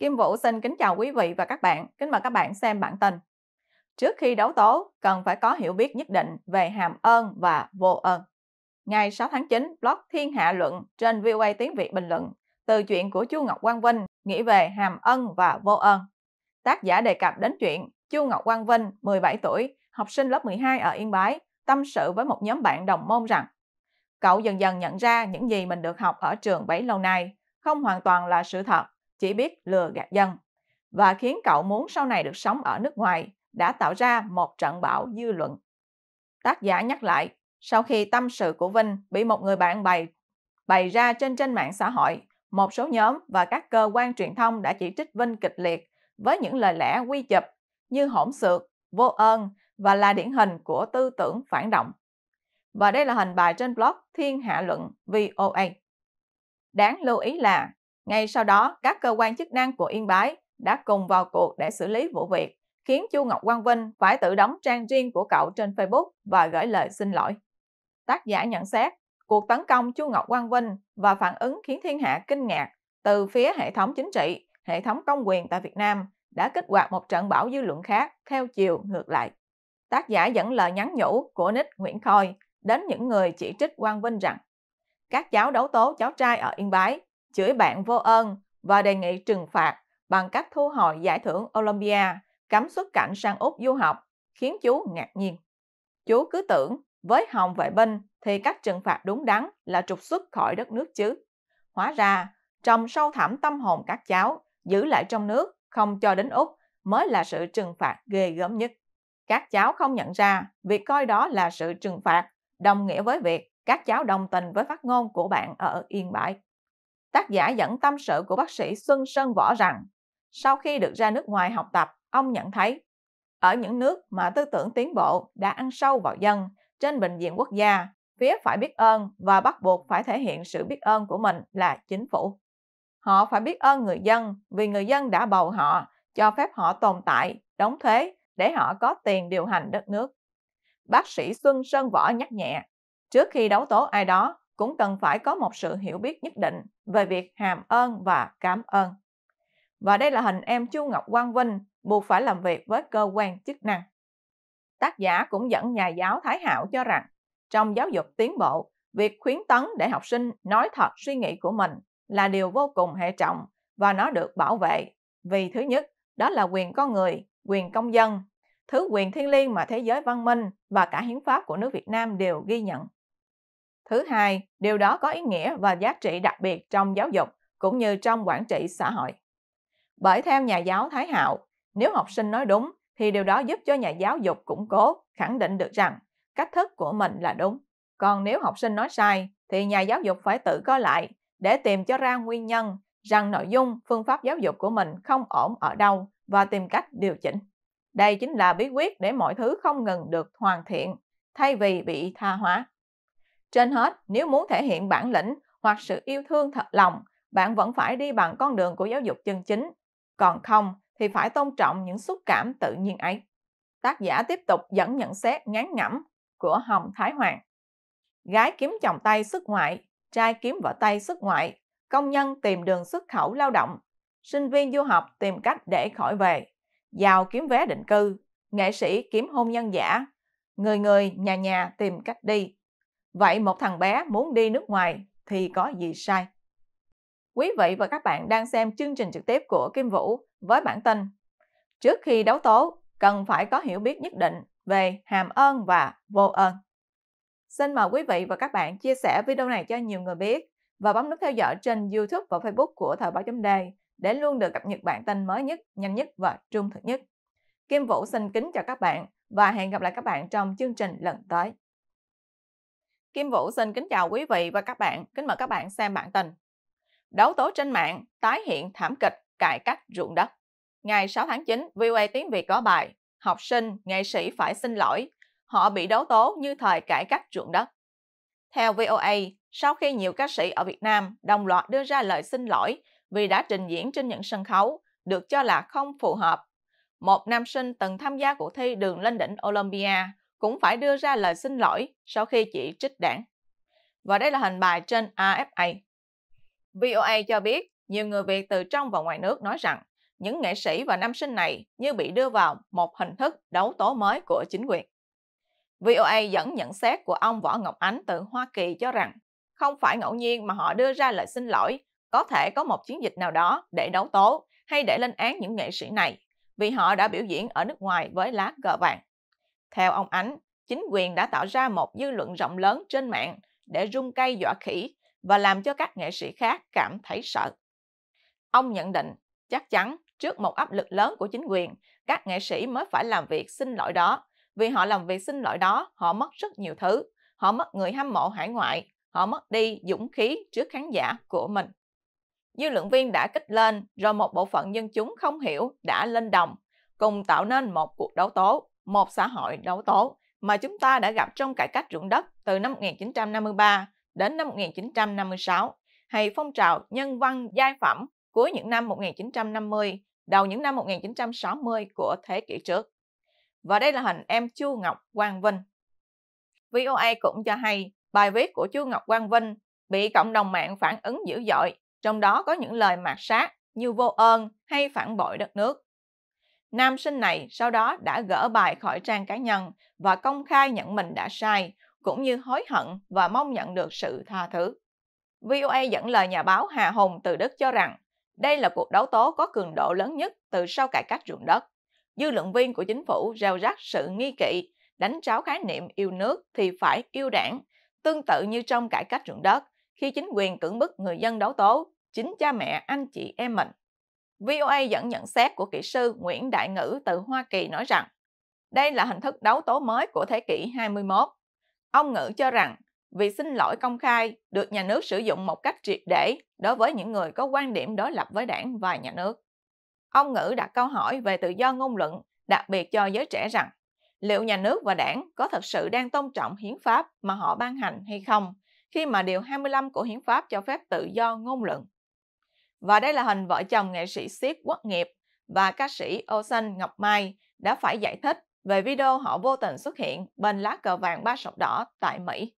Kim Vũ xin kính chào quý vị và các bạn, kính mời các bạn xem bản tin. Trước khi đấu tố, cần phải có hiểu biết nhất định về hàm ơn và vô ơn. Ngày 6 tháng 9, blog Thiên Hạ Luận trên VOA Tiếng Việt bình luận từ chuyện của Chu Ngọc Quang Vinh nghĩ về hàm ân và vô ơn. Tác giả đề cập đến chuyện Chu Ngọc Quang Vinh, 17 tuổi, học sinh lớp 12 ở Yên Bái, tâm sự với một nhóm bạn đồng môn rằng Cậu dần dần nhận ra những gì mình được học ở trường bấy lâu nay không hoàn toàn là sự thật chỉ biết lừa gạt dân và khiến cậu muốn sau này được sống ở nước ngoài đã tạo ra một trận bão dư luận. Tác giả nhắc lại, sau khi tâm sự của Vinh bị một người bạn bày bày ra trên trên mạng xã hội, một số nhóm và các cơ quan truyền thông đã chỉ trích Vinh kịch liệt với những lời lẽ quy chụp như hỗn xược, vô ơn và là điển hình của tư tưởng phản động. Và đây là hình bài trên blog Thiên Hạ Luận VOA. Đáng lưu ý là ngay sau đó, các cơ quan chức năng của Yên Bái đã cùng vào cuộc để xử lý vụ việc, khiến Chu Ngọc Quang Vinh phải tự đóng trang riêng của cậu trên Facebook và gửi lời xin lỗi. Tác giả nhận xét, cuộc tấn công Chu Ngọc Quang Vinh và phản ứng khiến thiên hạ kinh ngạc từ phía hệ thống chính trị, hệ thống công quyền tại Việt Nam đã kích hoạt một trận bão dư luận khác theo chiều ngược lại. Tác giả dẫn lời nhắn nhủ của Nick Nguyễn Khôi đến những người chỉ trích Quang Vinh rằng các cháu đấu tố cháu trai ở Yên Bái chửi bạn vô ơn và đề nghị trừng phạt bằng cách thu hồi giải thưởng Olympia, cấm xuất cảnh sang Úc du học, khiến chú ngạc nhiên. Chú cứ tưởng với Hồng vệ binh thì các trừng phạt đúng đắn là trục xuất khỏi đất nước chứ. Hóa ra, trong sâu thẳm tâm hồn các cháu, giữ lại trong nước, không cho đến Úc mới là sự trừng phạt ghê gớm nhất. Các cháu không nhận ra việc coi đó là sự trừng phạt, đồng nghĩa với việc các cháu đồng tình với phát ngôn của bạn ở Yên Bái tác giả dẫn tâm sự của bác sĩ Xuân Sơn Võ rằng sau khi được ra nước ngoài học tập, ông nhận thấy ở những nước mà tư tưởng tiến bộ đã ăn sâu vào dân trên bệnh viện quốc gia, phía phải biết ơn và bắt buộc phải thể hiện sự biết ơn của mình là chính phủ. Họ phải biết ơn người dân vì người dân đã bầu họ, cho phép họ tồn tại, đóng thuế để họ có tiền điều hành đất nước. Bác sĩ Xuân Sơn Võ nhắc nhẹ, trước khi đấu tố ai đó, cũng cần phải có một sự hiểu biết nhất định về việc hàm ơn và cảm ơn. Và đây là hình em Chu Ngọc Quang Vinh buộc phải làm việc với cơ quan chức năng. Tác giả cũng dẫn nhà giáo Thái Hạo cho rằng, trong giáo dục tiến bộ, việc khuyến tấn để học sinh nói thật suy nghĩ của mình là điều vô cùng hệ trọng và nó được bảo vệ. Vì thứ nhất, đó là quyền con người, quyền công dân, thứ quyền thiêng liêng mà thế giới văn minh và cả hiến pháp của nước Việt Nam đều ghi nhận. Thứ hai, điều đó có ý nghĩa và giá trị đặc biệt trong giáo dục cũng như trong quản trị xã hội. Bởi theo nhà giáo Thái Hạo, nếu học sinh nói đúng thì điều đó giúp cho nhà giáo dục củng cố, khẳng định được rằng cách thức của mình là đúng. Còn nếu học sinh nói sai thì nhà giáo dục phải tự coi lại để tìm cho ra nguyên nhân rằng nội dung, phương pháp giáo dục của mình không ổn ở đâu và tìm cách điều chỉnh. Đây chính là bí quyết để mọi thứ không ngừng được hoàn thiện thay vì bị tha hóa. Trên hết, nếu muốn thể hiện bản lĩnh hoặc sự yêu thương thật lòng, bạn vẫn phải đi bằng con đường của giáo dục chân chính. Còn không thì phải tôn trọng những xúc cảm tự nhiên ấy. Tác giả tiếp tục dẫn nhận xét ngán ngẩm của Hồng Thái Hoàng. Gái kiếm chồng tay xuất ngoại, trai kiếm vợ tay xuất ngoại, công nhân tìm đường xuất khẩu lao động, sinh viên du học tìm cách để khỏi về, giàu kiếm vé định cư, nghệ sĩ kiếm hôn nhân giả, người người nhà nhà tìm cách đi, Vậy một thằng bé muốn đi nước ngoài thì có gì sai? Quý vị và các bạn đang xem chương trình trực tiếp của Kim Vũ với bản tin Trước khi đấu tố, cần phải có hiểu biết nhất định về hàm ơn và vô ơn. Xin mời quý vị và các bạn chia sẻ video này cho nhiều người biết và bấm nút theo dõi trên YouTube và Facebook của Thời báo chấm đề để luôn được cập nhật bản tin mới nhất, nhanh nhất và trung thực nhất. Kim Vũ xin kính chào các bạn và hẹn gặp lại các bạn trong chương trình lần tới. Kim Vũ xin kính chào quý vị và các bạn, kính mời các bạn xem bản tin. Đấu tố trên mạng tái hiện thảm kịch cải cách ruộng đất. Ngày 6 tháng 9, VOA tiếng Việt có bài Học sinh, nghệ sĩ phải xin lỗi, họ bị đấu tố như thời cải cách ruộng đất. Theo VOA, sau khi nhiều ca sĩ ở Việt Nam đồng loạt đưa ra lời xin lỗi vì đã trình diễn trên những sân khấu được cho là không phù hợp, một nam sinh từng tham gia cuộc thi đường lên đỉnh Olympia cũng phải đưa ra lời xin lỗi sau khi chỉ trích đảng. Và đây là hình bài trên AFA. VOA cho biết nhiều người Việt từ trong và ngoài nước nói rằng những nghệ sĩ và nam sinh này như bị đưa vào một hình thức đấu tố mới của chính quyền. VOA dẫn nhận xét của ông Võ Ngọc Ánh từ Hoa Kỳ cho rằng không phải ngẫu nhiên mà họ đưa ra lời xin lỗi, có thể có một chiến dịch nào đó để đấu tố hay để lên án những nghệ sĩ này vì họ đã biểu diễn ở nước ngoài với lá cờ vàng. Theo ông Ánh, chính quyền đã tạo ra một dư luận rộng lớn trên mạng để rung cây dọa khỉ và làm cho các nghệ sĩ khác cảm thấy sợ. Ông nhận định, chắc chắn trước một áp lực lớn của chính quyền, các nghệ sĩ mới phải làm việc xin lỗi đó. Vì họ làm việc xin lỗi đó, họ mất rất nhiều thứ. Họ mất người hâm mộ hải ngoại, họ mất đi dũng khí trước khán giả của mình. Dư luận viên đã kích lên, rồi một bộ phận dân chúng không hiểu đã lên đồng, cùng tạo nên một cuộc đấu tố một xã hội đấu tố mà chúng ta đã gặp trong cải cách ruộng đất từ năm 1953 đến năm 1956 hay phong trào nhân văn giai phẩm cuối những năm 1950, đầu những năm 1960 của thế kỷ trước. Và đây là hình em Chu Ngọc Quang Vinh. VOA cũng cho hay bài viết của Chu Ngọc Quang Vinh bị cộng đồng mạng phản ứng dữ dội, trong đó có những lời mạt sát như vô ơn hay phản bội đất nước. Nam sinh này sau đó đã gỡ bài khỏi trang cá nhân và công khai nhận mình đã sai, cũng như hối hận và mong nhận được sự tha thứ. VOA dẫn lời nhà báo Hà Hùng từ Đức cho rằng đây là cuộc đấu tố có cường độ lớn nhất từ sau cải cách ruộng đất. Dư luận viên của chính phủ rêu rắc sự nghi kỵ, đánh tráo khái niệm yêu nước thì phải yêu đảng, tương tự như trong cải cách ruộng đất, khi chính quyền cưỡng bức người dân đấu tố, chính cha mẹ anh chị em mình. VOA dẫn nhận xét của kỹ sư Nguyễn Đại Ngữ từ Hoa Kỳ nói rằng đây là hình thức đấu tố mới của thế kỷ 21. Ông Ngữ cho rằng vì xin lỗi công khai được nhà nước sử dụng một cách triệt để đối với những người có quan điểm đối lập với đảng và nhà nước. Ông Ngữ đặt câu hỏi về tự do ngôn luận, đặc biệt cho giới trẻ rằng liệu nhà nước và đảng có thật sự đang tôn trọng hiến pháp mà họ ban hành hay không khi mà Điều 25 của hiến pháp cho phép tự do ngôn luận. Và đây là hình vợ chồng nghệ sĩ Siết Quốc Nghiệp và ca sĩ Ocean Ngọc Mai đã phải giải thích về video họ vô tình xuất hiện bên lá cờ vàng ba sọc đỏ tại Mỹ.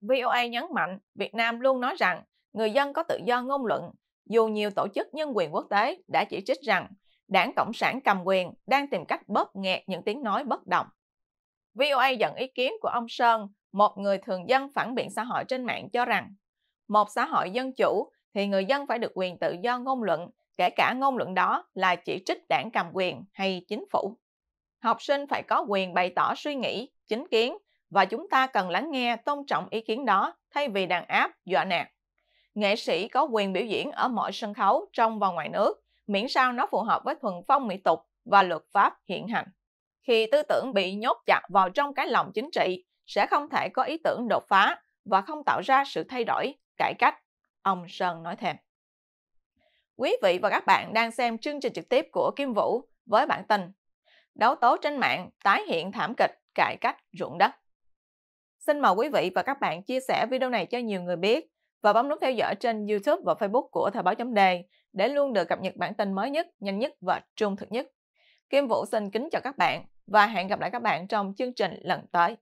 VOA nhấn mạnh Việt Nam luôn nói rằng người dân có tự do ngôn luận, dù nhiều tổ chức nhân quyền quốc tế đã chỉ trích rằng đảng Cộng sản cầm quyền đang tìm cách bóp nghẹt những tiếng nói bất đồng. VOA dẫn ý kiến của ông Sơn, một người thường dân phản biện xã hội trên mạng cho rằng một xã hội dân chủ thì người dân phải được quyền tự do ngôn luận, kể cả ngôn luận đó là chỉ trích đảng cầm quyền hay chính phủ. Học sinh phải có quyền bày tỏ suy nghĩ, chính kiến và chúng ta cần lắng nghe tôn trọng ý kiến đó thay vì đàn áp, dọa nạt. Nghệ sĩ có quyền biểu diễn ở mọi sân khấu trong và ngoài nước, miễn sao nó phù hợp với thuần phong mỹ tục và luật pháp hiện hành. Khi tư tưởng bị nhốt chặt vào trong cái lòng chính trị, sẽ không thể có ý tưởng đột phá và không tạo ra sự thay đổi, cải cách Ông Sơn nói thêm. Quý vị và các bạn đang xem chương trình trực tiếp của Kim Vũ với bản tin Đấu tố trên mạng tái hiện thảm kịch cải cách ruộng đất. Xin mời quý vị và các bạn chia sẻ video này cho nhiều người biết và bấm nút theo dõi trên YouTube và Facebook của Thời báo chấm đề để luôn được cập nhật bản tin mới nhất, nhanh nhất và trung thực nhất. Kim Vũ xin kính chào các bạn và hẹn gặp lại các bạn trong chương trình lần tới.